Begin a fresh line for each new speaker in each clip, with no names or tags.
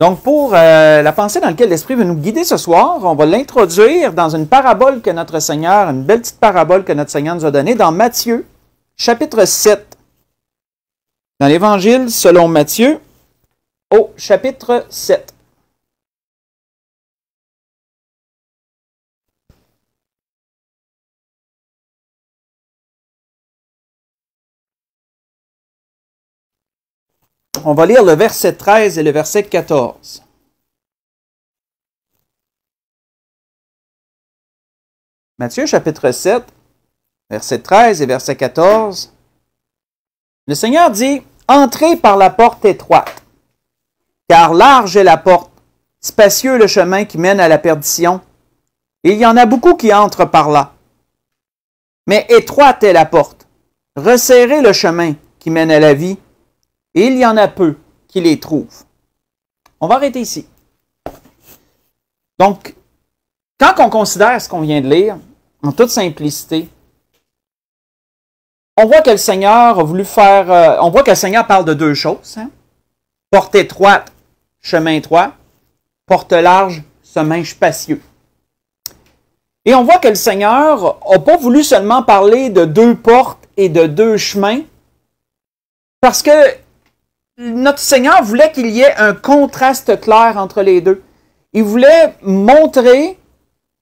Donc, pour euh, la pensée dans laquelle l'Esprit veut nous guider ce soir, on va l'introduire dans une parabole que notre Seigneur, une belle petite parabole que notre Seigneur nous a donnée dans Matthieu, chapitre 7. Dans l'Évangile selon Matthieu, au chapitre
7. On va lire le verset 13 et le verset 14.
Matthieu chapitre 7, verset 13 et verset 14. Le Seigneur dit, Entrez par la porte étroite, car large est la porte, spacieux le chemin qui mène à la perdition, et il y en a beaucoup qui entrent par là. Mais étroite est la porte, resserrez le chemin qui mène à la vie, il y en a peu qui les trouvent. On va arrêter ici. Donc, quand on considère ce qu'on vient de lire, en toute simplicité, on voit que le Seigneur a voulu faire. Euh, on voit que le Seigneur parle de deux choses hein. porte étroite, chemin étroit porte large, chemin spacieux. Et on voit que le Seigneur n'a pas voulu seulement parler de deux portes et de deux chemins, parce que notre Seigneur voulait qu'il y ait un contraste clair entre les deux. Il voulait montrer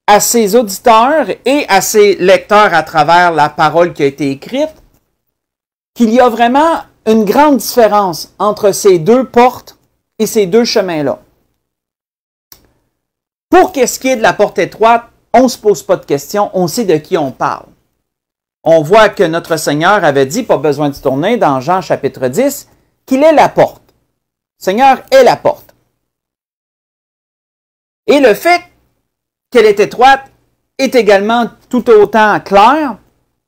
à ses auditeurs et à ses lecteurs à travers la parole qui a été écrite qu'il y a vraiment une grande différence entre ces deux portes et ces deux chemins-là. Pour qu'est-ce qui est de la porte étroite, on ne se pose pas de questions, on sait de qui on parle. On voit que notre Seigneur avait dit, pas besoin de tourner, dans Jean chapitre 10, qu'il est la porte. Seigneur est la porte. Et le fait qu'elle est étroite est également tout autant clair,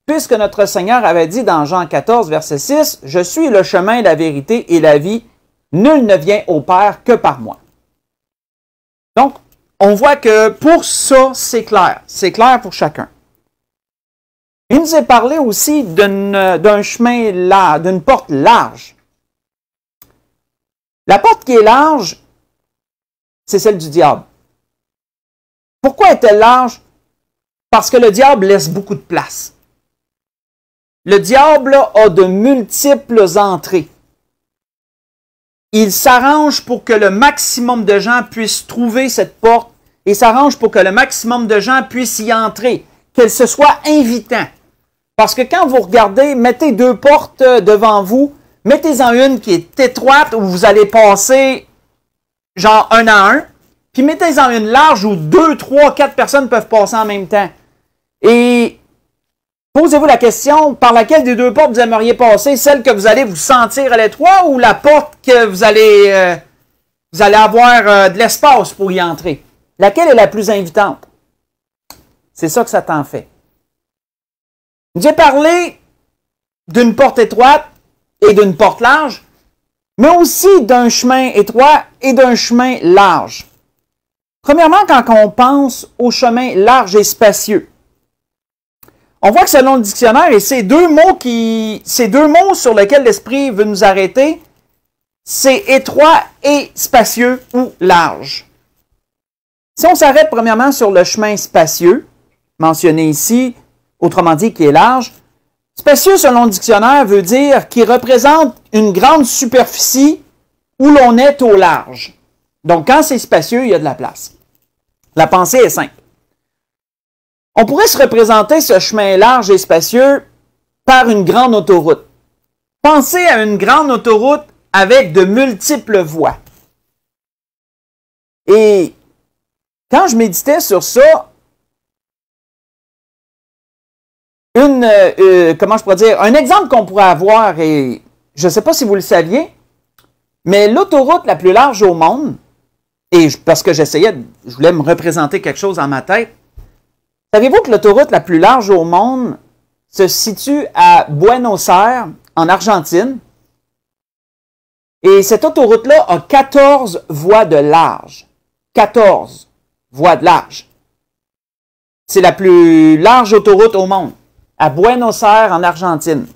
puisque notre Seigneur avait dit dans Jean 14, verset 6, Je suis le chemin, la vérité et la vie, nul ne vient au Père que par moi. Donc, on voit que pour ça, c'est clair. C'est clair pour chacun. Il nous est parlé aussi d'un chemin large, d'une porte large. La porte qui est large, c'est celle du diable. Pourquoi est-elle large? Parce que le diable laisse beaucoup de place. Le diable a de multiples entrées. Il s'arrange pour que le maximum de gens puissent trouver cette porte et s'arrange pour que le maximum de gens puissent y entrer, qu'elle se soit invitant. Parce que quand vous regardez, mettez deux portes euh, devant vous, mettez-en une qui est étroite où vous allez passer genre un à un, puis mettez-en une large où deux, trois, quatre personnes peuvent passer en même temps. Et posez-vous la question par laquelle des deux portes vous aimeriez passer, celle que vous allez vous sentir à l'étroit ou la porte que vous allez, euh, vous allez avoir euh, de l'espace pour y entrer. Laquelle est la plus invitante? C'est ça que ça t'en fait. J'ai parlé d'une porte étroite et d'une porte large, mais aussi d'un chemin étroit et d'un chemin large. Premièrement, quand on pense au chemin large et spacieux, on voit que selon le dictionnaire, et ces deux mots qui, ces deux mots sur lesquels l'esprit veut nous arrêter, c'est étroit et spacieux ou large. Si on s'arrête premièrement sur le chemin spacieux, mentionné ici, autrement dit qui est large, Spacieux selon le dictionnaire veut dire qui représente une grande superficie où l'on est au large. Donc quand c'est spacieux, il y a de la place. La pensée est simple. On pourrait se représenter ce chemin large et spacieux par une grande autoroute. Pensez à une grande autoroute avec de multiples voies. Et quand je méditais sur ça, Euh, euh, comment je pourrais dire, un exemple qu'on pourrait avoir, et je ne sais pas si vous le saviez, mais l'autoroute la plus large au monde, et parce que j'essayais, je voulais me représenter quelque chose en ma tête, savez-vous que l'autoroute la plus large au monde se situe à Buenos Aires, en Argentine? Et cette autoroute-là a 14 voies de large. 14 voies de large. C'est la plus large autoroute au monde à Buenos Aires, en Argentine.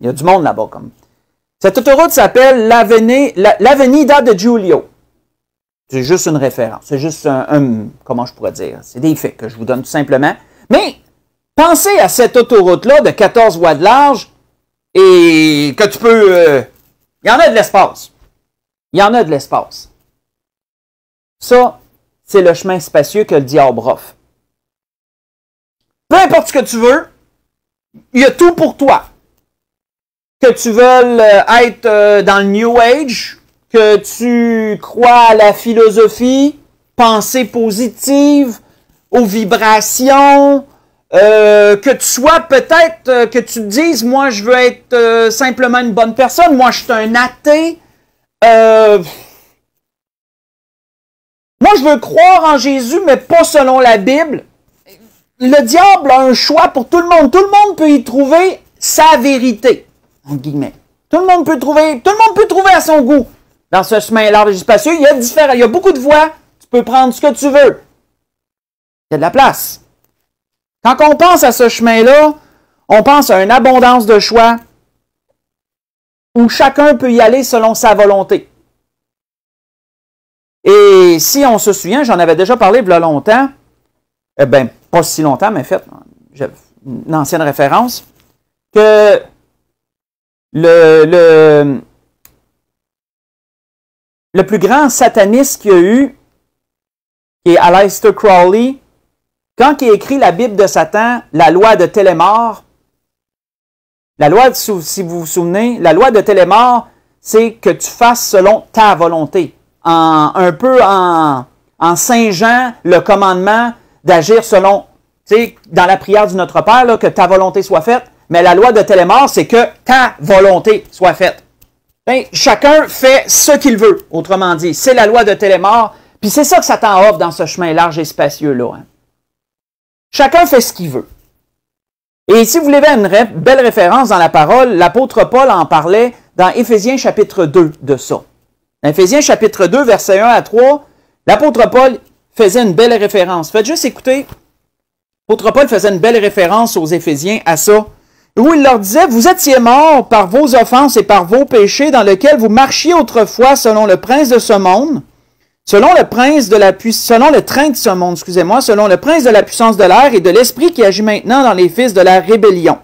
Il y a du monde là-bas, comme. Cette autoroute s'appelle l'Avenida de Giulio. C'est juste une référence. C'est juste un, Comment je pourrais dire C'est des faits que je vous donne tout simplement. Mais pensez à cette autoroute-là de 14 voies de large et que tu peux. Euh, il y en a de l'espace. Il y en a de l'espace. Ça, c'est le chemin spacieux que le diable offre. Peu importe ce que tu veux, il y a tout pour toi. Que tu veuilles euh, être euh, dans le New Age, que tu crois à la philosophie, pensée positive, aux vibrations, euh, que tu sois peut-être, que tu te dises, moi je veux être simplement une bonne personne, moi je suis un athée, moi je veux croire en Jésus, mais pas selon la Bible le diable a un choix pour tout le monde. Tout le monde peut y trouver sa vérité, en guillemets. Tout le monde peut trouver, tout le monde peut trouver à son goût. Dans ce chemin large et spacieux, il y a différents, il y a beaucoup de voies. Tu peux prendre ce que tu veux. Il y a de la place. Quand on pense à ce chemin-là, on pense à une abondance de choix où chacun peut y aller selon sa volonté. Et si on se souvient, j'en avais déjà parlé il y a longtemps, eh bien, pas si longtemps, mais fait, une ancienne référence, que le, le, le plus grand sataniste qu'il y a eu, qui est Aleister Crowley, quand il écrit la Bible de Satan, la loi de Télémor, la loi, de, si vous vous souvenez, la loi de Télémore, c'est que tu fasses selon ta volonté. En, un peu en, en Saint Jean, le commandement, d'agir selon, tu sais, dans la prière du Notre Père, que ta volonté soit faite, mais la loi de Télémar, c'est que ta volonté soit faite. Ben, chacun fait ce qu'il veut, autrement dit. C'est la loi de Télémar, puis c'est ça que Satan offre dans ce chemin large et spacieux-là. Hein. Chacun fait ce qu'il veut. Et si vous voulez une belle référence dans la parole, l'apôtre Paul en parlait dans Éphésiens chapitre 2 de ça. Dans Éphésiens chapitre 2, verset 1 à 3, l'apôtre Paul, faisait une belle référence. Faites juste écouter. Votre Paul faisait une belle référence aux Éphésiens à ça, où il leur disait, vous étiez morts par vos offenses et par vos péchés dans lesquels vous marchiez autrefois selon le prince de ce monde, selon le prince de la puissance, selon le train de ce monde, excusez-moi, selon le prince de la puissance de l'air et de l'esprit qui agit maintenant dans les fils de la rébellion.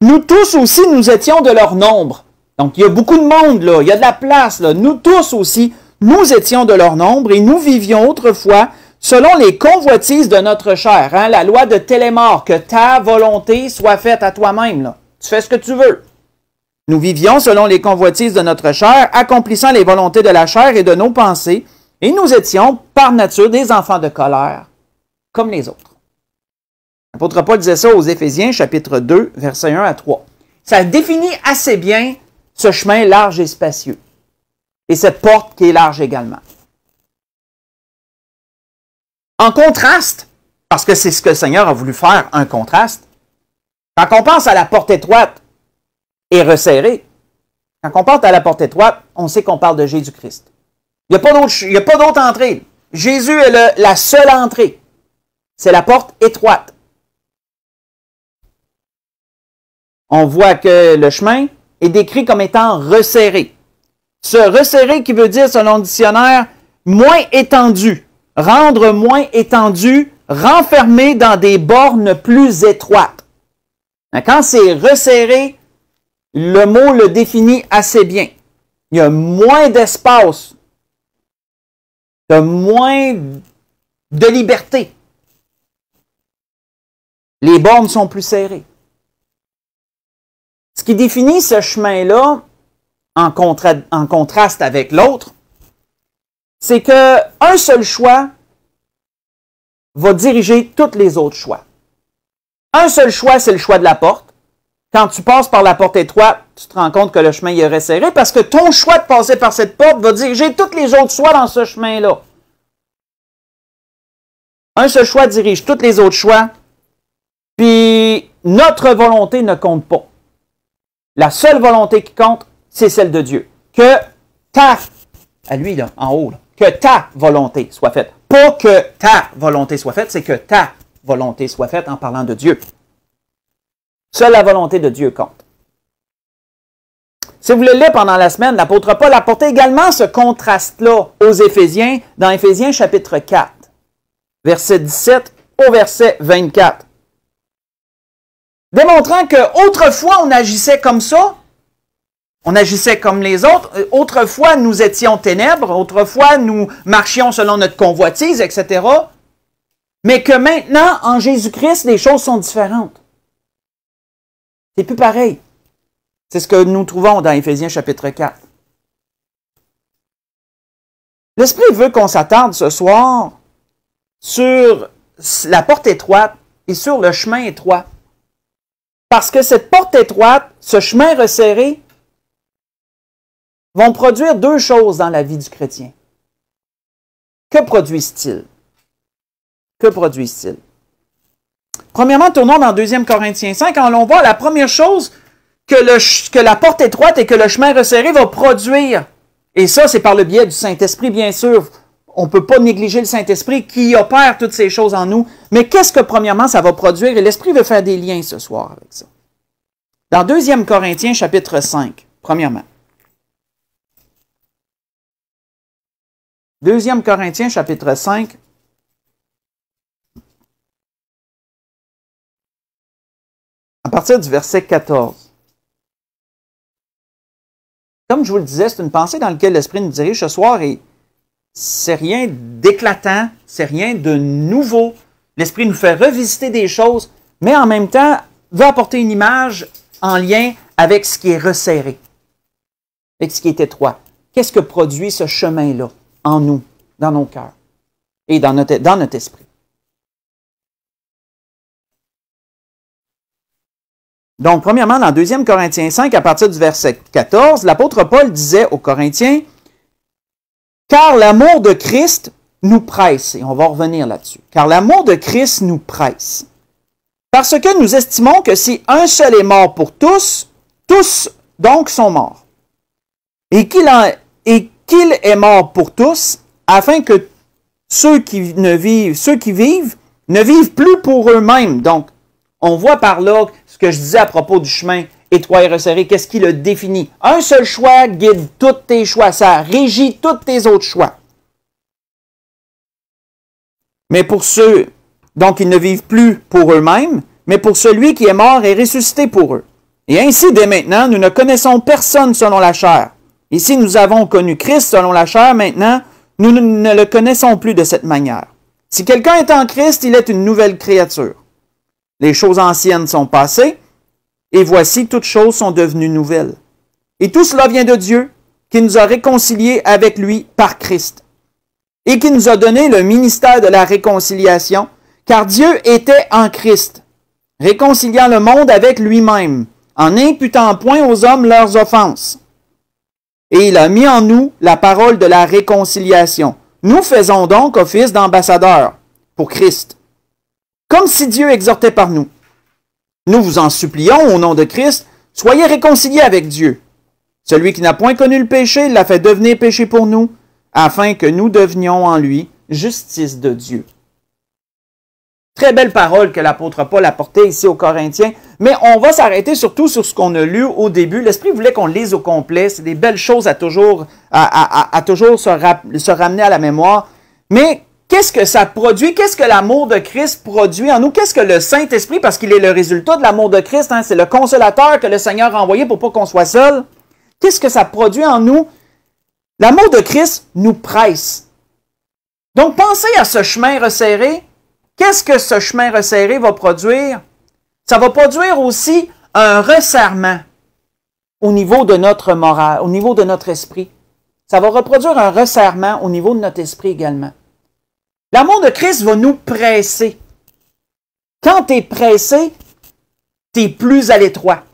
Nous tous aussi, nous étions de leur nombre. Donc, il y a beaucoup de monde, là. Il y a de la place, là. Nous tous aussi, nous étions de leur nombre et nous vivions autrefois selon les convoitises de notre chair. Hein, la loi de Télémore, que ta volonté soit faite à toi-même. Tu fais ce que tu veux. Nous vivions selon les convoitises de notre chair, accomplissant les volontés de la chair et de nos pensées, et nous étions par nature des enfants de colère, comme les autres. L'apôtre Paul disait ça aux Éphésiens, chapitre 2, versets 1 à 3. Ça définit assez bien ce chemin large et spacieux et cette porte qui est large également. En contraste, parce que c'est ce que le Seigneur a voulu faire, un contraste, quand on pense à la porte étroite et resserrée, quand on pense à la porte étroite, on sait qu'on parle de Jésus-Christ. Il n'y a pas d'autre entrée. Jésus est la seule entrée. C'est la porte étroite. On voit que le chemin est décrit comme étant resserré. Se resserrer qui veut dire, selon le dictionnaire, moins étendu. Rendre moins étendu, renfermer dans des bornes plus étroites. Quand c'est resserré, le mot le définit assez bien. Il y a moins d'espace.
de moins de liberté.
Les bornes sont plus serrées. Ce qui définit ce chemin-là, en, contraste avec l'autre, c'est que un seul choix va diriger tous les autres choix. Un seul choix, c'est le choix de la porte. Quand tu passes par la porte étroite, tu te rends compte que le chemin y est serré parce que ton choix de passer par cette porte va diriger tous les autres choix dans ce chemin-là. Un seul choix dirige tous les autres choix, puis notre volonté ne compte pas. La seule volonté qui compte, c'est celle de Dieu. Que ta, à lui en haut, que ta volonté soit faite. Pas que ta volonté soit faite, c'est que ta volonté soit faite en parlant de Dieu. Seule la volonté de Dieu compte. Si vous le lisez pendant la semaine, l'apôtre Paul apportait également ce contraste-là aux Éphésiens dans Éphésiens chapitre 4, verset 17 au verset 24. Démontrant que autrefois on agissait comme ça, on agissait comme les autres. Euh, autrefois, nous étions ténèbres. Autrefois, nous marchions selon notre convoitise, etc. Mais que maintenant, en Jésus-Christ, les choses sont différentes. C'est plus pareil. C'est ce que nous trouvons dans Éphésiens chapitre 4. L'Esprit veut qu'on s'attarde ce soir sur la porte étroite et sur le chemin étroit. Parce que cette porte étroite, ce chemin resserré, vont produire deux choses dans la vie du chrétien. Que produisent-ils? Que produisent-ils? Premièrement, tournons dans 2 Corinthiens 5. Quand l'on voit la première chose que, le, que la porte étroite et que le chemin resserré va produire, et ça, c'est par le biais du Saint-Esprit, bien sûr. On ne peut pas négliger le Saint-Esprit qui opère toutes ces choses en nous. Mais qu'est-ce que, premièrement, ça va produire? Et l'Esprit veut faire des liens ce soir avec ça. Dans 2 Corinthiens, chapitre 5, premièrement. Deuxième
Corinthiens chapitre 5. À partir du verset 14.
Comme je vous le disais, c'est une pensée dans laquelle l'Esprit nous dirige ce soir et c'est rien d'éclatant, c'est rien de nouveau. L'Esprit nous fait revisiter des choses, mais en même temps va apporter une image en lien avec ce qui est resserré, avec ce qui est étroit. Qu'est-ce que produit ce chemin-là? en nous, dans nos cœurs et dans notre, dans notre esprit. Donc, premièrement, dans 2 Corinthiens 5, à partir du verset 14, l'apôtre Paul disait aux Corinthiens, Car l'amour de Christ nous presse, et on va revenir là-dessus, car l'amour de Christ nous presse. Parce que nous estimons que si un seul est mort pour tous, tous donc sont morts. Et qu'il en, et qu'il est mort pour tous, afin que ceux qui, ne vivent, ceux qui vivent ne vivent plus pour eux-mêmes. Donc, on voit par là ce que je disais à propos du chemin étroit et resserré, qu'est-ce qui le définit. Un seul choix guide tous tes choix, ça régit tous tes autres choix. Mais pour ceux, donc ils ne vivent plus pour eux-mêmes, mais pour celui qui est mort et ressuscité pour eux. Et ainsi, dès maintenant, nous ne connaissons personne selon la chair si nous avons connu Christ selon la chair, maintenant, nous ne le connaissons plus de cette manière. Si quelqu'un est en Christ, il est une nouvelle créature. Les choses anciennes sont passées, et voici toutes choses sont devenues nouvelles. Et tout cela vient de Dieu, qui nous a réconciliés avec lui par Christ, et qui nous a donné le ministère de la réconciliation, car Dieu était en Christ, réconciliant le monde avec lui-même, en imputant point aux hommes leurs offenses et il a mis en nous la parole de la réconciliation. Nous faisons donc office d'ambassadeurs pour Christ, comme si Dieu exhortait par nous. Nous vous en supplions au nom de Christ, soyez réconciliés avec Dieu. Celui qui n'a point connu le péché l'a fait devenir péché pour nous, afin que nous devenions en lui justice de Dieu. Très belle parole que l'apôtre Paul a portée ici aux Corinthiens, mais on va s'arrêter surtout sur ce qu'on a lu au début. L'Esprit voulait qu'on lise au complet, c'est des belles choses à toujours, à, toujours se, ramener à la mémoire. Mais qu'est-ce que ça produit? Qu'est-ce que l'amour de Christ produit en nous? Qu'est-ce que le Saint-Esprit, parce qu'il est le résultat de l'amour de Christ, hein, c'est le consolateur que le Seigneur a envoyé pour pas qu'on soit seul. Qu'est-ce que ça produit en nous? L'amour de Christ nous presse. Donc pensez à ce chemin resserré Qu'est-ce que ce chemin resserré va produire? Ça va produire aussi un resserrement au niveau de notre morale, au niveau de notre esprit. Ça va reproduire un resserrement au niveau de notre esprit également. L'amour de Christ va nous presser. Quand tu es pressé, tu es plus à l'étroit.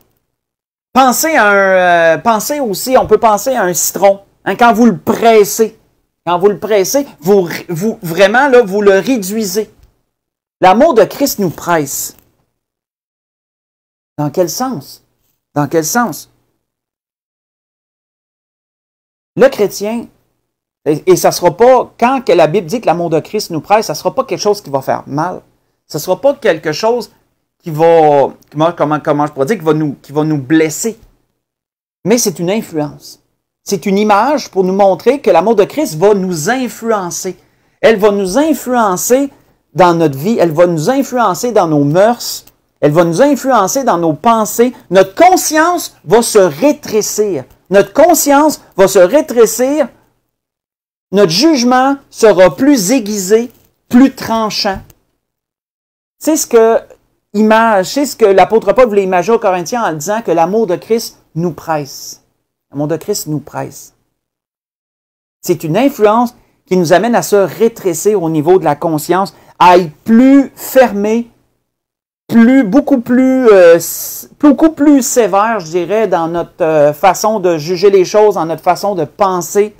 Pensez, un, euh, aussi, on peut penser à un citron. Hein, quand vous le pressez, quand vous le pressez, vous, vous vraiment là, vous le réduisez. L'amour de Christ nous presse. Dans quel sens? Dans quel sens? Le chrétien, et, ça ne sera pas, quand que la Bible dit que l'amour de Christ nous presse, ça ne sera pas quelque chose qui va faire mal. Ce ne sera pas quelque chose qui va, comment, comment je pourrais dire, qui nous, qui va nous blesser. Mais c'est une influence. C'est une image pour nous montrer que l'amour de Christ va nous influencer. Elle va nous influencer dans notre vie, elle va nous influencer dans nos mœurs, elle va nous influencer dans nos pensées. Notre conscience va se rétrécir. Notre conscience va se rétrécir. Notre jugement sera plus aiguisé, plus tranchant. C'est ce que l'apôtre Paul voulait imaginer aux Corinthiens en disant que l'amour de Christ nous presse. L'amour de Christ nous presse. C'est une influence qui nous amène à se rétrécir au niveau de la conscience aille plus fermé, plus, beaucoup, plus, euh, beaucoup plus sévère, je dirais, dans notre euh, façon de juger les choses, dans notre façon de penser.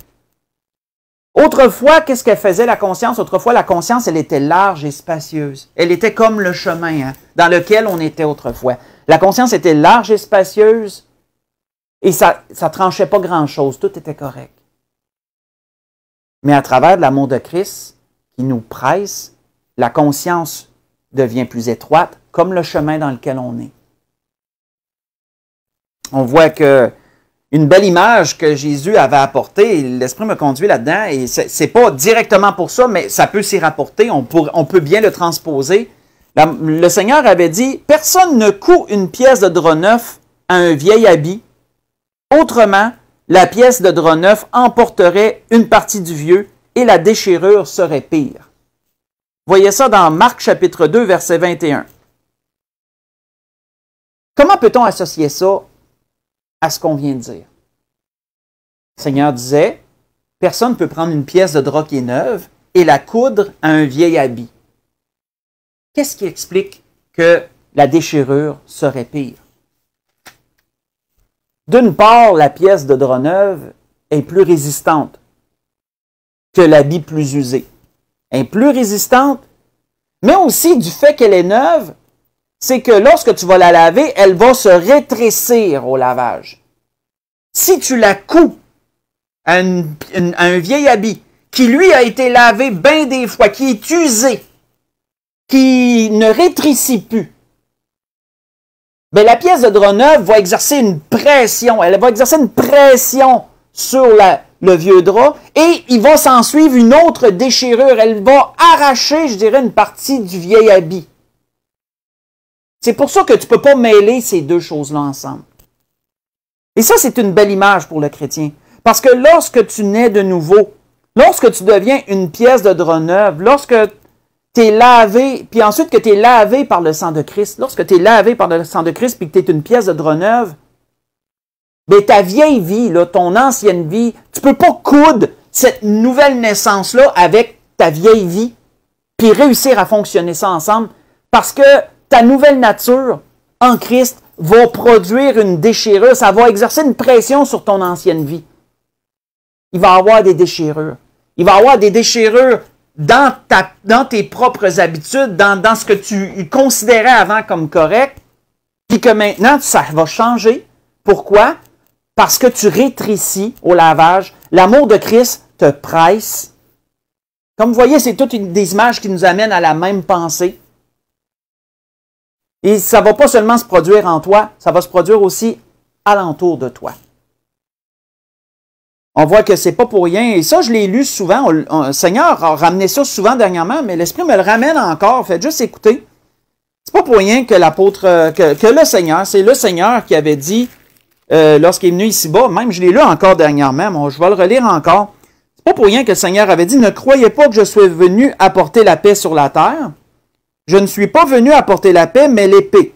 Autrefois, qu'est-ce qu'elle faisait la conscience? Autrefois, la conscience, elle était large et spacieuse. Elle était comme le chemin hein, dans lequel on était autrefois. La conscience était large et spacieuse et ça ne tranchait pas grand-chose. Tout était correct. Mais à travers l'amour de Christ qui nous presse, la conscience devient plus étroite, comme le chemin dans lequel on est. On voit que une belle image que Jésus avait apportée, l'Esprit me conduit là-dedans, et ce n'est pas directement pour ça, mais ça peut s'y rapporter, on, peut bien le transposer. le Seigneur avait dit, Personne ne coud une pièce de drap neuf à un vieil habit, autrement, la pièce de drap neuf emporterait une partie du vieux et la déchirure serait pire. Voyez ça dans Marc chapitre 2, verset 21. Comment peut-on associer ça à ce qu'on vient de dire? Le Seigneur disait, personne ne peut prendre une pièce de drap qui est neuve et la coudre à un vieil habit. Qu'est-ce qui explique que la déchirure serait pire? D'une part, la pièce de drap neuve est plus résistante que l'habit plus usé. Elle est plus résistante. Mais aussi du fait qu'elle est neuve, c'est que lorsque tu vas la laver, elle va se rétrécir au lavage. Si tu la coupes à, un vieil habit qui, lui, a été lavé bien des fois, qui est usé, qui ne rétrécit plus, mais ben, la pièce de drap neuve va exercer une pression. Elle va exercer une pression sur la, le vieux drap, et il va s'en suivre une autre déchirure. Elle va arracher, je dirais, une partie du vieil habit. C'est pour ça que tu ne peux pas mêler ces deux choses-là ensemble. Et ça, c'est une belle image pour le chrétien. Parce que lorsque tu nais de nouveau, lorsque tu deviens une pièce de drap neuve, lorsque tu es lavé, puis ensuite que tu es lavé par le sang de Christ, lorsque tu es lavé par le sang de Christ, puis que tu es une pièce de drap neuve, mais ta vieille vie, ton ancienne vie, tu peux pas coudre cette nouvelle naissance-là avec ta vieille vie, puis réussir à fonctionner ça ensemble, parce que ta nouvelle nature en Christ va produire une déchirure, ça va exercer une pression sur ton ancienne vie. Il va y avoir des déchirures. Il va y avoir des déchirures dans, dans tes propres habitudes, dans, dans ce que tu considérais avant comme correct, puis que maintenant, ça va changer. Pourquoi? parce que tu rétrécis au lavage. L'amour de Christ te presse. Comme vous voyez, c'est toutes des images qui nous amènent à la même pensée. Et ça ne va pas seulement se produire en toi, ça va se produire aussi alentour de toi. On voit que c'est pas pour rien. Et ça, je l'ai lu souvent. Le Seigneur a ramené ça souvent dernièrement, mais l'Esprit me le ramène encore. Faites juste écouter. C'est pas pour rien que l'apôtre, euh, que le Seigneur, c'est le Seigneur qui avait dit euh, lorsqu'il est venu ici-bas. Même, je l'ai lu encore dernièrement, je vais le relire encore. C'est pas pour rien que le Seigneur avait dit Ne croyez pas que je sois venu apporter la paix sur la terre. Je ne suis pas venu apporter la paix, mais l'épée.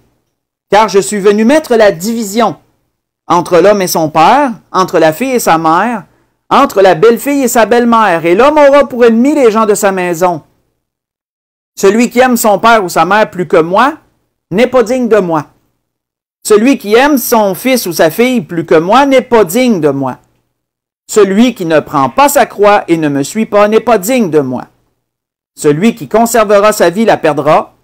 Car je suis venu mettre la division entre l'homme et son père, entre la fille et sa mère, entre la belle-fille et sa belle-mère, et l'homme aura pour ennemi les gens de sa maison. Celui qui aime son père ou sa mère plus que moi n'est pas digne de moi. Celui qui aime son fils ou sa fille plus que moi n'est pas digne de moi. Celui qui ne prend pas sa croix et ne me suit pas n'est pas digne de moi. Celui qui conservera sa vie la perdra,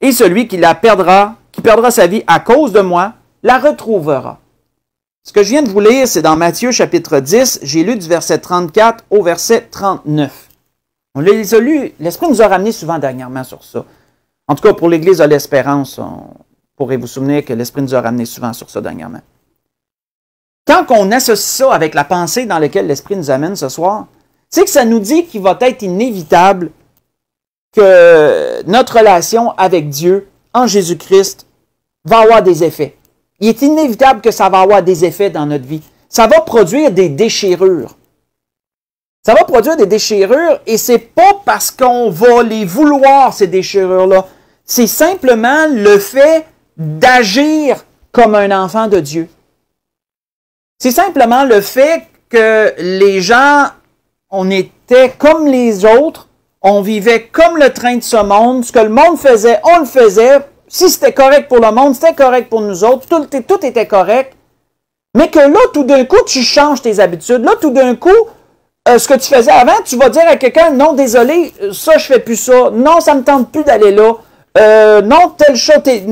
et celui qui la perdra, qui perdra sa vie à cause de moi, la retrouvera. Ce que je viens de vous lire, c'est dans Matthieu chapitre 10, j'ai lu du verset 34 au verset 39. On les a l'Esprit nous a ramené souvent dernièrement sur ça. En tout cas, pour l'Église de l'Espérance, on, pourrez vous souvenir que l'Esprit nous a ramené souvent sur ça dernièrement. Quand on associe ça avec la pensée dans laquelle l'Esprit nous amène ce soir, c'est que ça nous dit qu'il va être inévitable que notre relation avec Dieu en Jésus-Christ va avoir des effets. Il est inévitable que ça va avoir des effets dans notre vie. Ça va produire des déchirures. Ça va produire des déchirures et c'est pas parce qu'on va les vouloir, ces déchirures-là. C'est simplement le fait d'agir comme un enfant de Dieu. C'est simplement le fait que les gens, on était comme les autres, on vivait comme le train de ce monde, ce que le monde faisait, on le faisait. Si c'était correct pour le monde, c'était correct pour nous autres, tout, tout était correct. Mais que là, tout d'un coup, tu changes tes habitudes. Là, tout d'un coup, euh, ce que tu faisais avant, tu vas dire à quelqu'un, non, désolé, ça, je fais plus ça. Non, ça me tente plus d'aller là. Euh, non,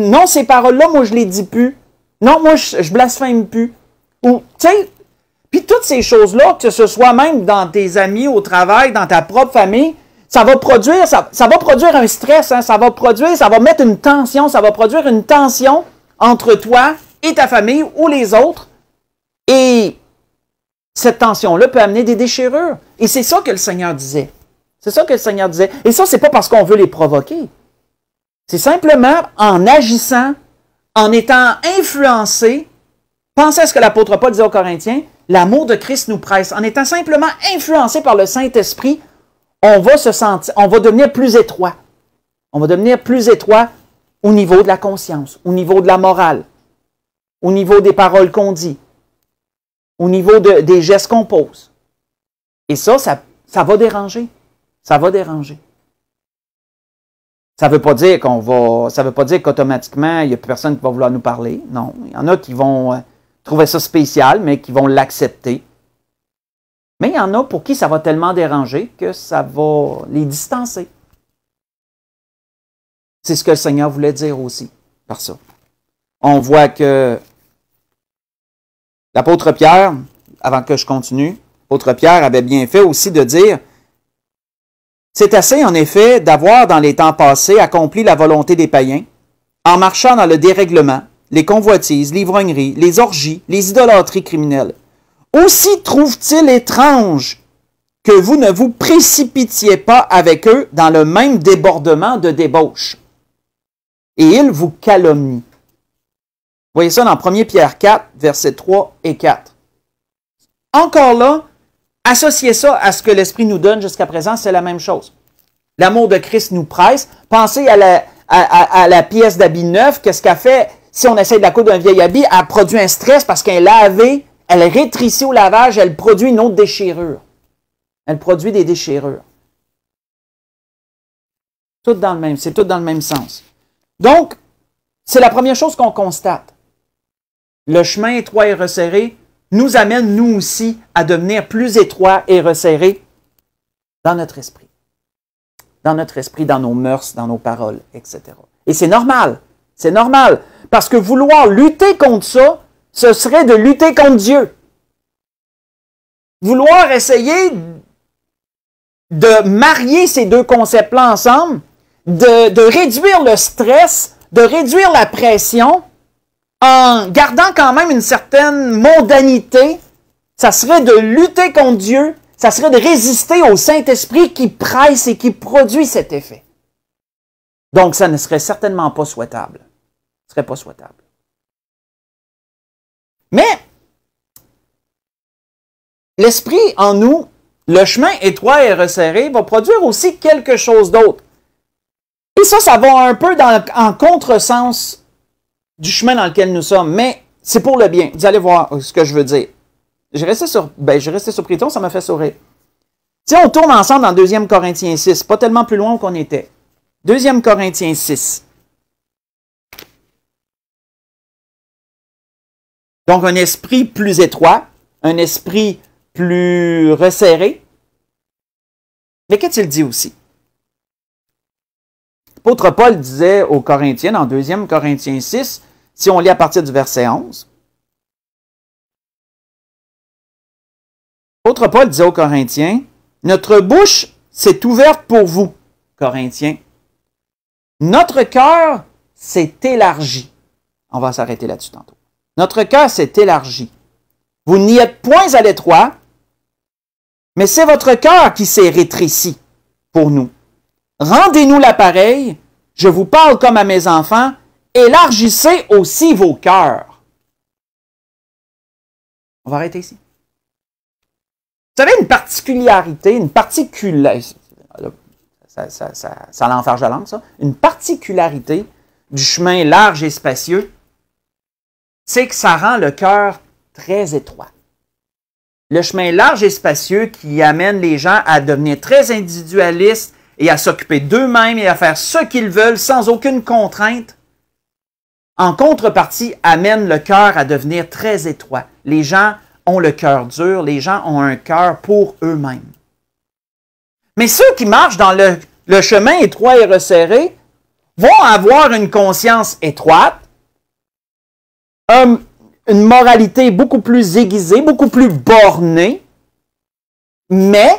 non, ces paroles-là, moi, je les dis plus. Non, moi, je, ne blasphème plus. Ou, tu puis toutes ces choses-là, que ce soit même dans tes amis, au travail, dans ta propre famille, ça va produire, ça, va produire un stress, hein. ça va produire, ça va mettre une tension, ça va produire une tension entre toi et ta famille ou les autres. Et cette tension-là peut amener des déchirures. Et c'est ça que le Seigneur disait. C'est ça que le Seigneur disait. Et ça, c'est pas parce qu'on veut les provoquer. C'est simplement en agissant, en étant influencé. Pensez à ce que l'apôtre Paul disait aux Corinthiens, l'amour de Christ nous presse. En étant simplement influencé par le Saint-Esprit, on va se sentir, on va devenir plus étroit. On va devenir plus étroit au niveau de la conscience, au niveau de la morale, au niveau des paroles qu'on dit, au niveau des gestes qu'on pose. Et ça, ça va déranger. Ça va déranger. Ça veut pas dire qu'on va, ça veut pas dire qu'automatiquement il y a plus personne qui va vouloir nous parler. Non, il y en a qui vont euh, trouver ça spécial, mais qui vont l'accepter. Mais il y en a pour qui ça va tellement déranger que ça va les distancer. C'est ce que le Seigneur voulait dire aussi par ça. On voit que l'apôtre Pierre, avant que je continue, l'apôtre Pierre avait bien fait aussi de dire c'est assez, en effet, d'avoir, dans les temps passés, accompli la volonté des païens, en marchant dans le dérèglement, les convoitises, l'ivrognerie, les orgies, les idolâtries criminelles. Aussi trouve-t-il étrange que vous ne vous précipitiez pas avec eux dans le même débordement de débauche. Et ils vous calomnient. Voyez ça dans 1 Pierre 4, versets 3 et 4. Encore là, associer ça à ce que l'Esprit nous donne jusqu'à présent, c'est la même chose. L'amour de Christ nous presse. Pensez à la, à, la pièce d'habit neuf. Qu'est-ce qu'elle fait? Si on essaie de la coudre d'un vieil habit, elle produit un stress parce qu'elle est lavée, elle rétrécit au lavage, elle produit une autre déchirure. Elle produit des déchirures. Tout dans le même, c'est tout dans le même sens. Donc, c'est la première chose qu'on constate. Le chemin étroit et resserré, nous amène, nous aussi, à devenir plus étroits et resserrés dans notre esprit. Dans notre esprit, dans nos mœurs, dans nos paroles, etc. Et c'est normal. C'est normal. Parce que vouloir lutter contre ça, ce serait de lutter contre Dieu. Vouloir essayer de marier ces deux concepts-là ensemble, de réduire le stress, de réduire la pression, en gardant quand même une certaine mondanité, ça serait de lutter contre Dieu, ça serait de résister au Saint-Esprit qui presse et qui produit cet effet. Donc, ça ne serait certainement pas souhaitable.
Ce serait pas souhaitable. Mais,
l'Esprit en nous, le chemin étroit et resserré, va produire aussi quelque chose d'autre. Et ça, ça va un peu en contresens du chemin dans lequel nous sommes, mais c'est pour le bien. Vous allez voir ce que je veux dire. J'ai resté sur, ben, sur Priton, ça m'a fait sourire. Si on tourne ensemble dans 2 Corinthiens 6, pas tellement plus loin qu'on était. 2 Corinthiens 6.
Donc un esprit plus étroit,
un esprit plus resserré. Mais qu'est-ce qu'il dit aussi? L'apôtre Paul disait aux Corinthiens, en 2 Corinthiens 6, si on lit à partir du verset 11, l'apôtre Paul disait aux Corinthiens, notre bouche s'est ouverte pour vous, Corinthiens. Notre cœur s'est élargi. On va s'arrêter là-dessus tantôt. Notre cœur s'est élargi. Vous n'y êtes point à l'étroit, mais c'est votre cœur qui s'est rétréci pour nous. Rendez-nous l'appareil, je vous parle comme à mes enfants, élargissez aussi vos cœurs. On va arrêter ici. Vous savez, une particularité, une particularité, ça, ça, ça, ça ça, une particularité du chemin large et spacieux, c'est que ça rend le cœur très étroit. Le chemin large et spacieux qui amène les gens à devenir très individualistes, et à s'occuper d'eux-mêmes et à faire ce qu'ils veulent sans aucune contrainte, en contrepartie, amène le cœur à devenir très étroit. Les gens ont le cœur dur, les gens ont un cœur pour eux-mêmes. Mais ceux qui marchent dans le, chemin étroit et resserré vont avoir une conscience étroite, hum, une moralité beaucoup plus aiguisée, beaucoup plus bornée, mais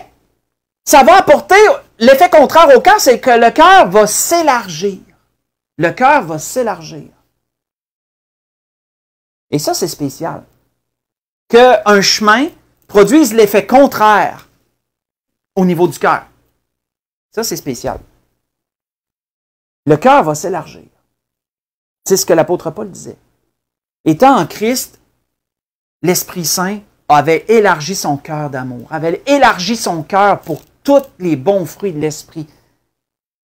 ça va apporter l'effet contraire au cœur, c'est que le cœur va s'élargir. Le cœur va s'élargir. Et ça, c'est spécial. Qu'un chemin produise l'effet contraire au niveau du cœur. Ça, c'est spécial. Le cœur va s'élargir. C'est ce que l'apôtre Paul disait. Étant en Christ, l'Esprit Saint avait élargi son cœur d'amour, avait élargi son cœur pour tous les bons fruits de l'esprit.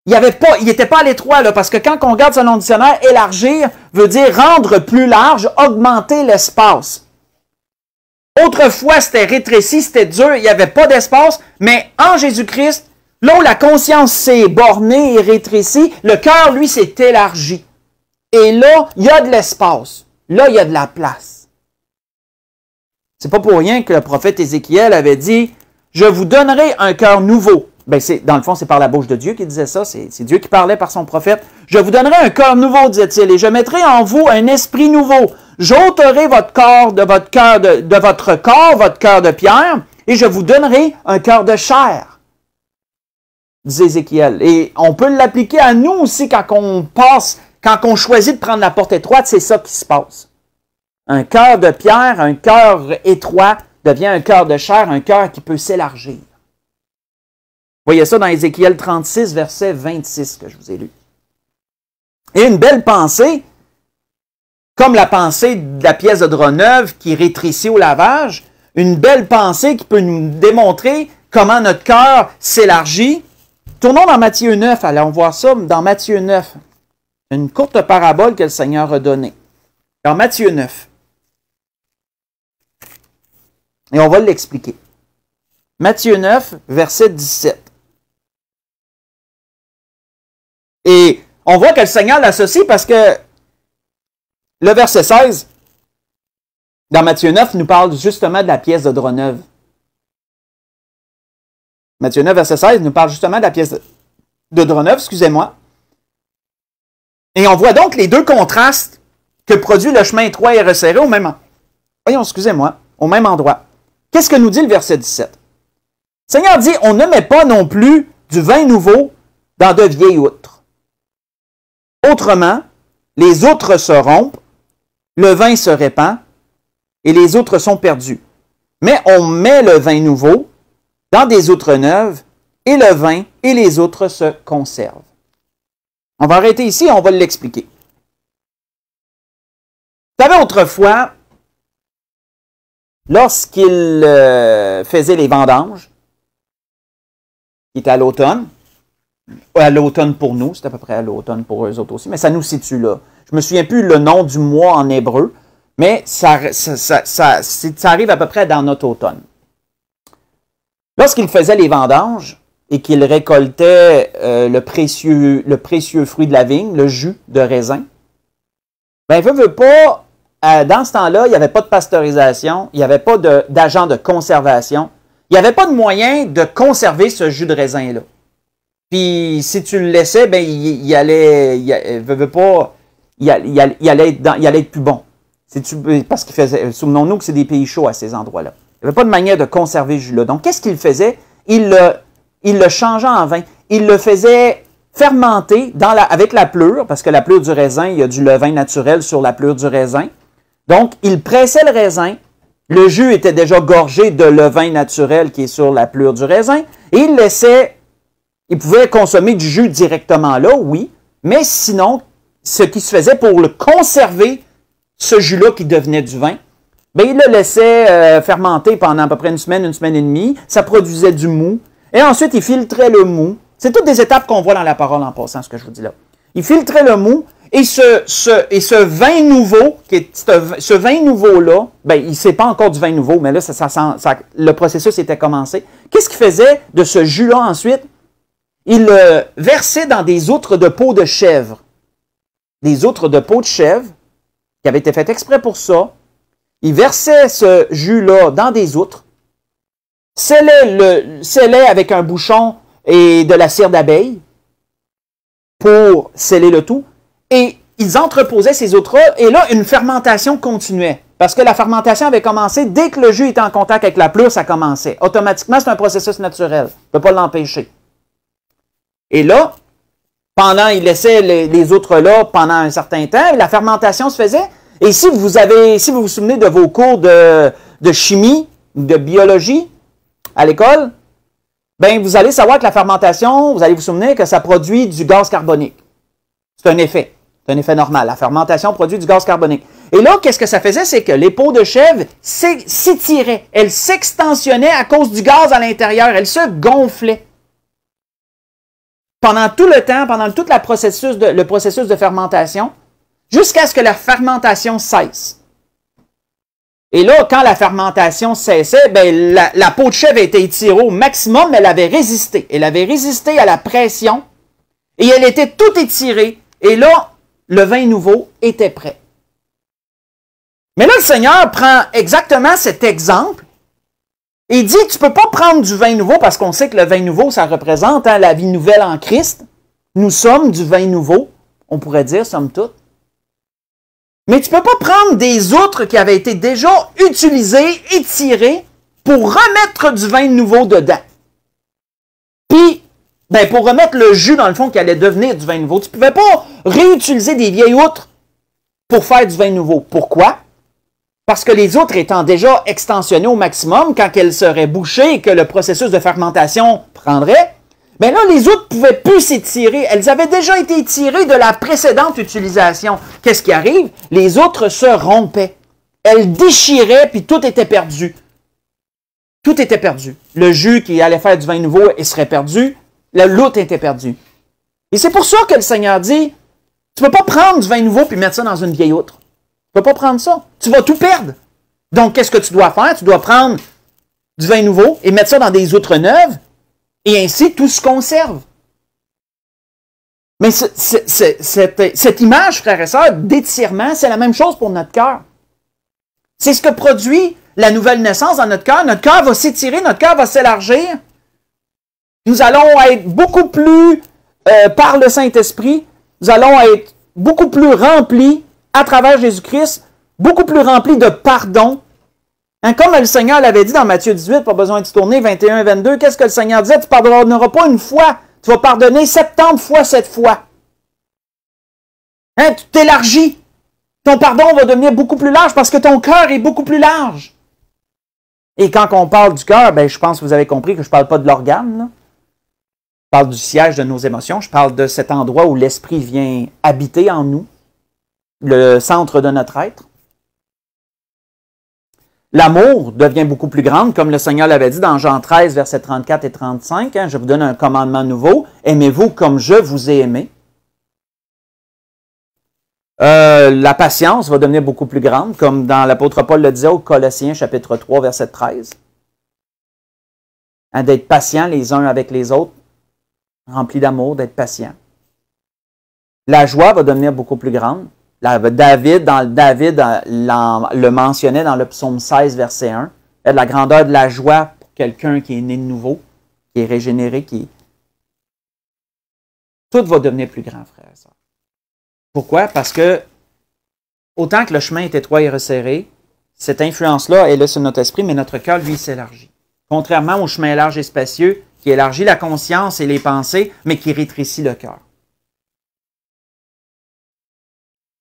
Il avait pas, il était pas à l'étroit, là, parce que quand on regarde son le dictionnaire, élargir veut dire rendre plus large, augmenter l'espace. Autrefois, c'était rétréci, c'était dur, il n'y avait pas d'espace, mais en Jésus-Christ, là où la conscience s'est bornée et rétrécie, le cœur, lui, s'est élargi. Et là, il y a de l'espace. Là, il y a de la place. C'est pas pour rien que le prophète Ézéchiel avait dit je vous donnerai un cœur nouveau. Ben c'est, dans le fond, c'est par la bouche de Dieu qui disait ça. C'est, Dieu qui parlait par son prophète. Je vous donnerai un cœur nouveau, disait-il, et je mettrai en vous un esprit nouveau. J'ôterai votre corps de votre cœur de, de votre corps, votre cœur de pierre, et je vous donnerai un cœur de chair, disait Ézéchiel. Et on peut l'appliquer à nous aussi quand on passe, quand on choisit de prendre la porte étroite, c'est ça qui se passe. Un cœur de pierre, un cœur étroit, devient un cœur de chair, un cœur qui peut s'élargir. Voyez ça dans Ézéchiel 36, verset 26 que je vous ai lu. Et une belle pensée, comme la pensée de la pièce de drap neuve qui rétrécit au lavage, une belle pensée qui peut nous démontrer comment notre cœur s'élargit. Tournons dans Matthieu 9, allons voir ça dans Matthieu 9, une courte parabole que le Seigneur a donnée. Dans Matthieu 9, et on va l'expliquer. Matthieu 9, verset 17.
Et on voit que le Seigneur l'associe parce que le verset 16, dans Matthieu 9, nous parle justement de la pièce de drap Matthieu 9, verset 16, nous parle justement de
la pièce de drap excusez-moi. Et on voit donc les deux contrastes que produit le chemin étroit et resserré au même endroit. Voyons, excusez-moi, au même endroit. Qu'est-ce que nous dit le verset 17? Le Seigneur dit, on ne met pas non plus du vin nouveau dans de vieilles outres. Autrement, les outres se rompent, le vin se répand et les autres sont perdus. Mais on met le vin nouveau dans des outres neuves et le vin et les autres se conservent. On va arrêter ici, on va l'expliquer.
Vous savez, autrefois, Lorsqu'il
euh, faisait les vendanges, qui était à l'automne, euh, à l'automne pour nous, c'est à peu près à l'automne pour eux autres aussi, mais ça nous situe là. Je me souviens plus le nom du mois en hébreu, mais ça, arrive à peu près dans notre automne. Lorsqu'il faisait les vendanges et qu'il récoltait euh, le, précieux, le précieux fruit de la vigne, le jus de raisin, ben, ne veut pas, euh, dans ce temps-là, il n'y avait pas de pasteurisation, il n'y avait pas d'agent de, conservation, il n'y avait pas de moyen de conserver ce jus de raisin-là. Puis si tu le laissais, ben il, allait, il, euh, veut pas, il, allait, être il allait être plus bon. Parce qu'il faisait, euh, souvenons-nous que c'est des pays chauds à ces endroits-là. Il n'y avait pas de manière de conserver ce jus-là. Donc qu'est-ce qu'il faisait Il le, il changeait en vin. Il le faisait fermenter avec la pleure, parce que la pleure du raisin, il y a du levain naturel sur la pleure du raisin. Donc, il pressait le raisin. Le jus était déjà gorgé de levain naturel qui est sur la plure du raisin. Et il laissait. Il pouvait consommer du jus directement là, oui. Mais sinon, ce qui se faisait pour le conserver, ce jus-là qui devenait du vin, bien, il le laissait euh, fermenter pendant à peu près une semaine, une semaine et demie. Ça produisait du mou. Et ensuite, il filtrait le mou. C'est toutes des étapes qu'on voit dans la parole en passant, ce que je vous dis là. Il filtrait le mou et ce, vin nouveau, ce, vin nouveau-là, ben, il ne pas encore du vin nouveau, mais là, le processus était commencé. Qu'est-ce qu'il faisait de ce jus-là ensuite? Il le versait dans des outres de peau de chèvre. Des outres de peau de chèvre, qui avaient été faites exprès pour ça. Il versait ce jus-là dans des outres, scellait avec un bouchon et de la cire d'abeille pour sceller le tout et ils entreposaient ces autres et là, une fermentation continuait. Parce que la fermentation avait commencé dès que le jus était en contact avec la pleure, ça commençait. Automatiquement, c'est un processus naturel. On ne peut pas l'empêcher. Et là, pendant, ils laissaient les, autres là pendant un certain temps, la fermentation se faisait. Et si vous vous souvenez de vos cours de, de chimie, de biologie à l'école, ben vous allez savoir que la fermentation, vous allez vous souvenir que ça produit du gaz carbonique. C'est un effet. C'est un effet normal. La fermentation produit du gaz carbonique. Et là, qu'est-ce que ça faisait? C'est que les peaux de chèvre s'étiraient. Elles s'extensionnaient à cause du gaz à l'intérieur. Elles se gonflaient. Pendant tout le temps, pendant tout la processus le processus de fermentation, jusqu'à ce que la fermentation cesse. Et là, quand la fermentation cessait, ben, la, peau de chèvre était étirée au maximum, elle avait résisté. Elle avait résisté à la pression et elle était toute étirée. Et là, le vin nouveau était prêt. Mais là, le Seigneur prend exactement cet exemple et dit, tu ne peux pas prendre du vin nouveau parce qu'on sait que le vin nouveau, ça représente hein, la vie nouvelle en Christ. Nous sommes du vin nouveau, on pourrait dire, sommes toutes. Mais tu ne peux pas prendre des outres qui avaient été déjà utilisées, étirés, pour remettre du vin nouveau dedans. Puis, ben, pour remettre le jus, dans le fond, qui allait devenir du vin nouveau. Tu ne pouvais pas réutiliser des vieilles outres pour faire du vin nouveau. Pourquoi? Parce que les outres étant déjà extensionnées au maximum, quand elles seraient bouchées et que le processus de fermentation prendrait, ben là, les outres ne pouvaient plus s'étirer. Elles avaient déjà été étirées de la précédente utilisation. Qu'est-ce qui arrive? Les outres se rompaient. Elles déchiraient, puis tout était perdu. Tout était perdu. Le jus qui allait faire du vin nouveau, il serait perdu la était perdue. Et c'est pour ça que le Seigneur dit, tu ne peux pas prendre du vin nouveau puis mettre ça dans une vieille outre. Tu ne peux pas prendre ça. Tu vas tout perdre. Donc, qu'est-ce que tu dois faire? Tu dois prendre du vin nouveau et mettre ça dans des outres neuves, et ainsi tout se conserve. Mais cette, cette, image, frères et sœurs, d'étirement, c'est la même chose pour notre cœur. C'est ce que produit la nouvelle naissance dans notre cœur. Notre cœur va s'étirer, notre cœur va s'élargir. Nous allons être beaucoup plus, euh, par le Saint-Esprit, nous allons être beaucoup plus remplis à travers Jésus-Christ, beaucoup plus remplis de pardon. Hein, comme le Seigneur l'avait dit dans Matthieu 18, pas besoin de tourner, 21 et 22, qu'est-ce que le Seigneur disait? Tu pardonneras pas une fois, tu vas pardonner 70 fois cette fois. Hein, tu t'élargis. Ton pardon va devenir beaucoup plus large parce que ton cœur est beaucoup plus large. Et quand on parle du cœur, ben, je pense que vous avez compris que je ne parle pas de l'organe. Je parle du siège de nos émotions, je parle de cet endroit où l'esprit vient habiter en nous, le centre de notre être. L'amour devient beaucoup plus grande, comme le Seigneur l'avait dit dans Jean 13, versets 34 et 35. Hein, je vous donne un commandement nouveau. Aimez-vous comme je vous ai aimé. Euh, la patience va devenir beaucoup plus grande, comme dans l'apôtre Paul le disait au Colossiens chapitre 3, verset 13. Hein, d'être patient les uns avec les autres, rempli d'amour, d'être patient. La joie va devenir beaucoup plus grande. David, dans, David euh, le mentionnait dans le psaume 16, verset 1. La grandeur de la joie pour quelqu'un qui est né de nouveau, qui est régénéré, qui. Tout va devenir plus grand, frère et Pourquoi? Parce que autant que le chemin est étroit et resserré, cette influence-là est là sur notre esprit, mais notre cœur, lui, s'élargit. Contrairement au chemin large et spacieux, qui élargit la conscience et les pensées, mais qui rétrécit le cœur.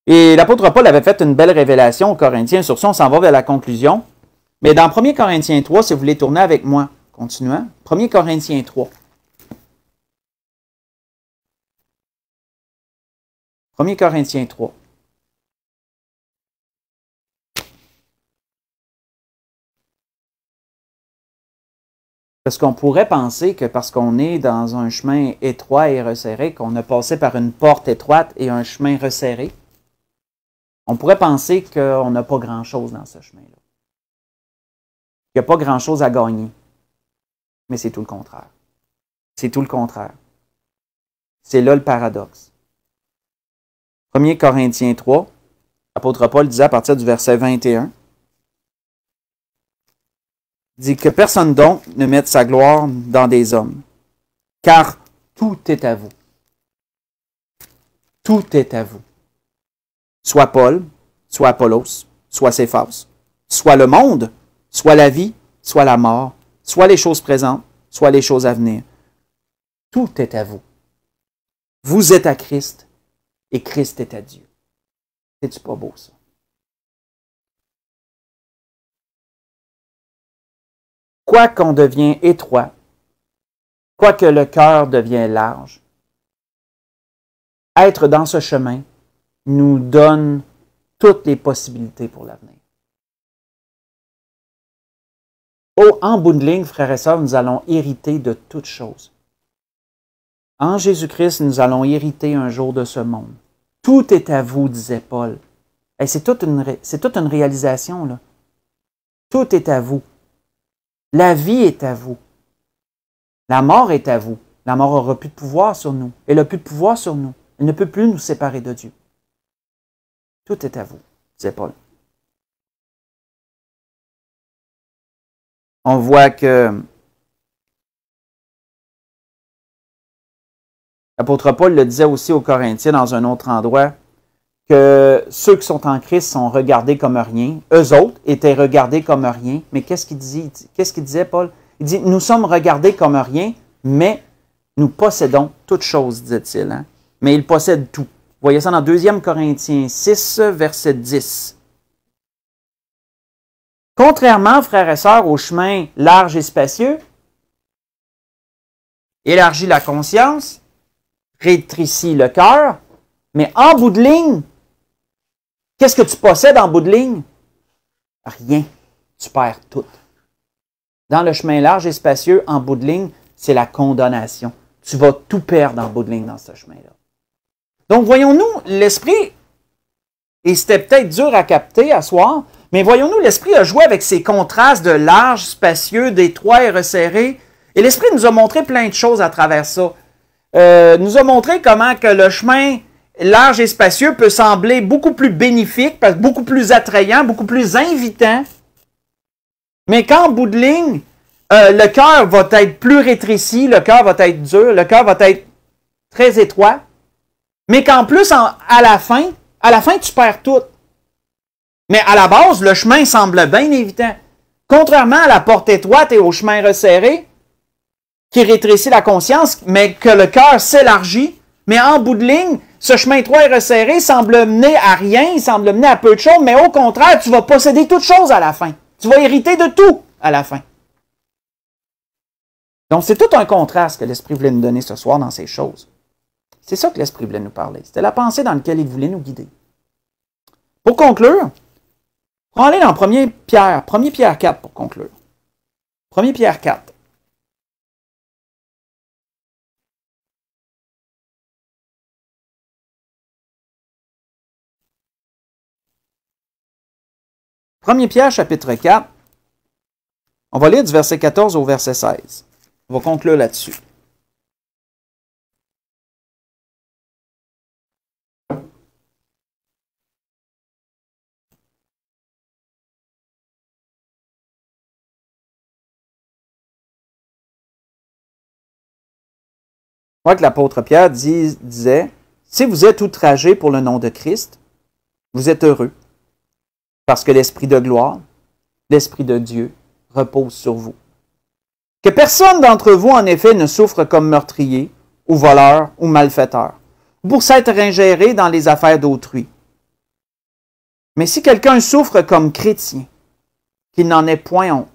Et l'apôtre Paul avait fait une belle révélation aux Corinthiens. Sur ça, on s'en va vers la conclusion. Mais dans 1 Corinthiens 3, si vous voulez tourner avec moi, continuons. 1 Corinthiens 3.
1 Corinthiens 3.
Parce qu'on pourrait penser que parce qu'on est dans un chemin étroit et resserré, qu'on a passé par une porte étroite et un chemin resserré, on pourrait penser qu'on n'a pas grand-chose dans ce chemin-là. Il n'y a pas grand-chose à gagner. Mais c'est tout le contraire. C'est tout le contraire. C'est là le paradoxe. 1 Corinthiens 3, l'apôtre Paul disait à partir du verset 21, dit que personne donc ne mette sa gloire dans des hommes, car tout est à vous. Tout est à vous. Soit Paul, soit Apollos, soit Céphas, soit le monde, soit la vie, soit la mort, soit les choses présentes, soit les choses à venir. Tout est à vous. Vous êtes à Christ et Christ est à Dieu.
C'est-tu pas beau ça?
Quoi qu'on devienne étroit, quoi que le cœur devienne large, être dans ce chemin nous donne
toutes les possibilités pour l'avenir.
Oh, en bout de ligne, frères et sœurs, nous allons hériter de toutes choses. En Jésus-Christ, nous allons hériter un jour de ce monde. Tout est à vous, disait Paul. Et c'est toute une, c'est toute une réalisation, là. Tout est à vous. La vie est à vous. La mort est à vous. La mort aura plus de pouvoir sur nous. Elle n'a plus de pouvoir sur nous. Elle ne peut plus nous séparer de Dieu.
Tout est à vous, disait Paul. On voit que
l'apôtre Paul le disait aussi aux Corinthiens dans un autre endroit que ceux qui sont en Christ sont regardés comme rien. Eux autres étaient regardés comme rien. Mais qu'est-ce qu'il dit? Qu'est-ce qu'il disait, Paul? Il dit, nous sommes regardés comme rien, mais nous possédons toutes choses, disait il hein? Mais il possède tout. voyez ça dans 2 Corinthiens 6, verset 10. Contrairement, frères et sœurs, au chemin large et spacieux, élargit la conscience, rétrécit le cœur, mais en bout de ligne, Qu'est-ce que tu possèdes en bout de ligne? Rien. Tu perds tout. Dans le chemin large et spacieux, en bout de ligne, c'est la condamnation. Tu vas tout perdre en bout de ligne dans ce chemin-là. Donc, voyons-nous, l'esprit, et c'était peut-être dur à capter à soir, mais voyons-nous, l'esprit a joué avec ces contrastes de large, spacieux, d'étroit et resserré. Et l'esprit nous a montré plein de choses à travers ça. Euh, nous a montré comment que le chemin large et spacieux peut sembler beaucoup plus bénéfique, beaucoup plus attrayant, beaucoup plus invitant. Mais quand, bout de ligne, euh, le cœur va être plus rétréci, le cœur va être dur, le cœur va être très étroit, mais qu'en plus, à la fin, à la fin, tu perds tout. Mais à la base, le chemin semble bien évitant. Contrairement à la porte étroite et au chemin resserré, qui rétrécit la conscience, mais que le cœur s'élargit, mais en bout de ligne, ce chemin étroit et resserré semble mener à rien, il semble mener à peu de choses, mais au contraire, tu vas posséder toutes choses à la fin. Tu vas hériter de tout à la fin. Donc, c'est tout un contraste que l'Esprit voulait nous donner ce soir dans ces choses. C'est ça que l'Esprit voulait nous parler. C'était la pensée dans laquelle il voulait nous guider. Pour conclure, prenez dans 1 Pierre, 1 Pierre 4 pour conclure.
1 Pierre 4. 1 Pierre chapitre 4, on va lire du verset 14 au verset 16. On va conclure là-dessus. crois que
l'apôtre Pierre disait, si vous êtes outragé pour le nom de Christ, vous êtes heureux, parce que l'Esprit de gloire, l'Esprit de Dieu, repose sur vous. Que personne d'entre vous, en effet, ne souffre comme meurtrier, ou voleur, ou malfaiteur, pour s'être ingéré dans les affaires d'autrui. Mais si quelqu'un souffre comme chrétien, qu'il n'en ait point honte,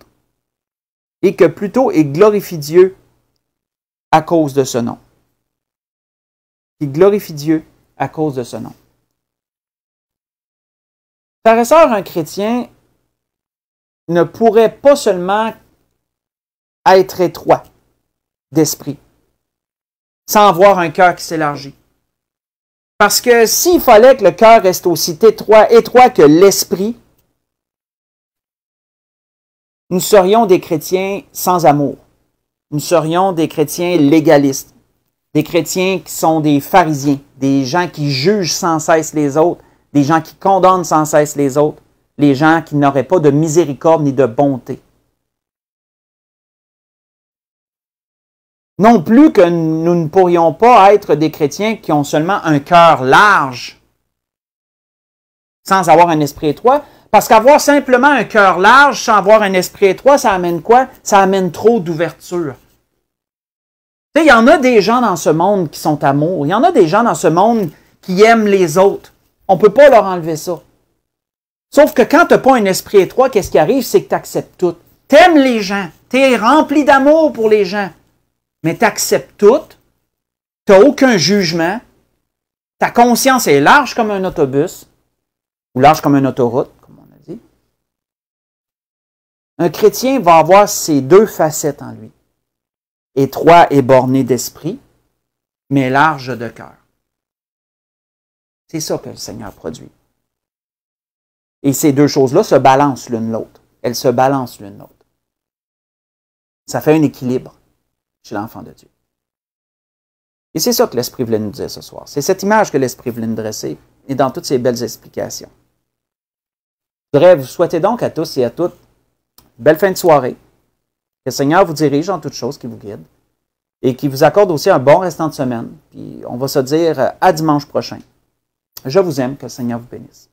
et que plutôt il glorifie Dieu à cause de ce nom. Il glorifie Dieu à cause de ce nom
un chrétien ne pourrait pas seulement
être étroit d'esprit, sans avoir un cœur qui s'élargit. Parce que s'il fallait que le cœur reste aussi étroit, étroit que l'esprit, nous serions des chrétiens sans amour. Nous serions des chrétiens légalistes, des chrétiens qui sont des pharisiens, des gens qui jugent sans cesse les autres, des gens qui condamnent sans cesse les autres, les gens qui n'auraient pas de miséricorde ni de bonté.
Non plus que nous ne pourrions
pas être des chrétiens qui ont seulement un cœur large, sans avoir un esprit étroit, parce qu'avoir simplement un cœur large sans avoir un esprit étroit, ça amène quoi? Ça amène trop d'ouverture. Il y en a des gens dans ce monde qui sont amour. Il y en a des gens dans ce monde qui aiment les autres. On ne peut pas leur enlever ça. Sauf que quand tu n'as pas un esprit étroit, qu'est-ce qui arrive? C'est que tu acceptes tout. Tu aimes les gens. Tu es rempli d'amour pour les gens. Mais tu acceptes tout. Tu n'as aucun jugement. Ta conscience est large comme un autobus ou large comme une autoroute, comme on a dit. Un chrétien va avoir ces deux facettes en lui. Étroit et borné d'esprit, mais large de cœur. C'est ça que le Seigneur produit. Et ces deux choses-là se balancent l'une l'autre. Elles se balancent l'une l'autre. Ça fait un équilibre chez l'enfant de Dieu. Et c'est ça que l'Esprit voulait nous dire ce soir. C'est cette image que l'Esprit voulait nous dresser et dans toutes ces belles explications. Je voudrais vous souhaiter donc à tous et à toutes une belle fin de soirée. Que le Seigneur vous dirige en toutes choses, qui vous guide et qui vous accorde aussi un bon restant de semaine. Puis on va se dire à dimanche prochain. Je vous aime, que le Seigneur vous bénisse.